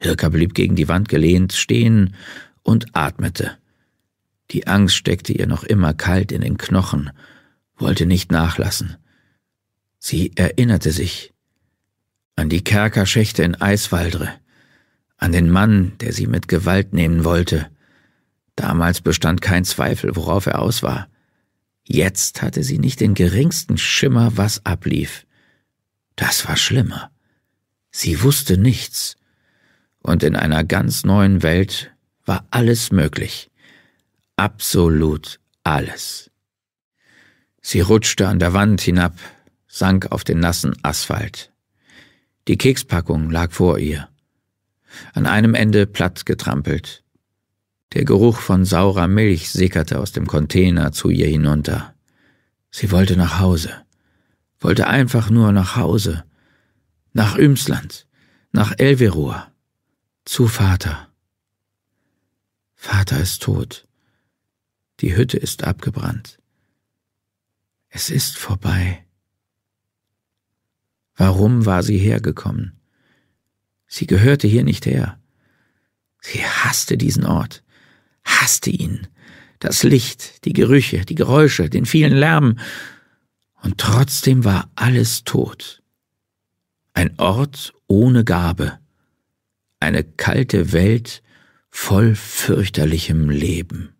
Hirka blieb gegen die Wand gelehnt stehen und atmete. Die Angst steckte ihr noch immer kalt in den Knochen, wollte nicht nachlassen. Sie erinnerte sich an die Kerkerschächte in Eiswaldre, an den Mann, der sie mit Gewalt nehmen wollte. Damals bestand kein Zweifel, worauf er aus war. Jetzt hatte sie nicht den geringsten Schimmer, was ablief. Das war schlimmer. Sie wusste nichts und in einer ganz neuen Welt war alles möglich. Absolut alles. Sie rutschte an der Wand hinab, sank auf den nassen Asphalt. Die Kekspackung lag vor ihr, an einem Ende platt getrampelt. Der Geruch von saurer Milch sickerte aus dem Container zu ihr hinunter. Sie wollte nach Hause, wollte einfach nur nach Hause, nach Ümsland, nach Elverur zu Vater. Vater ist tot. Die Hütte ist abgebrannt. Es ist vorbei. Warum war sie hergekommen? Sie gehörte hier nicht her. Sie hasste diesen Ort, hasste ihn, das Licht, die Gerüche, die Geräusche, den vielen Lärm, und trotzdem war alles tot. Ein Ort ohne Gabe, eine kalte Welt voll fürchterlichem Leben.